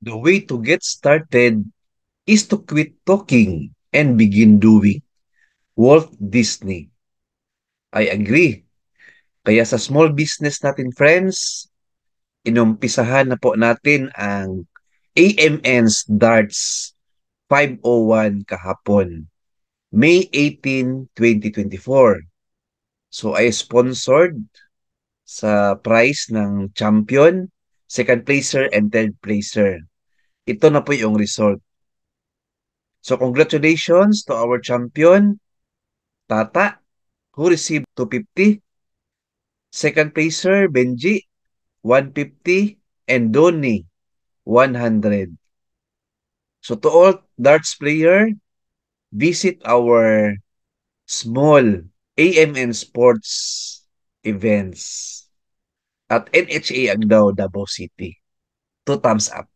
The way to get started is to quit talking and begin doing. Walt Disney. I agree. Kaya sa small business natin, friends, inumpisahan na po natin ang AMN's Darts 501 kahapon, May 18, 2024. So, I sponsored sa prize ng champion, second placer, and third placer. Ito na po yung result. So congratulations to our champion, Tata, who received 250. Second placer, Benji, 150. And Donnie, 100. So to all darts player, visit our small AMN sports events at NHA Agdao, Davao City. Two thumbs up.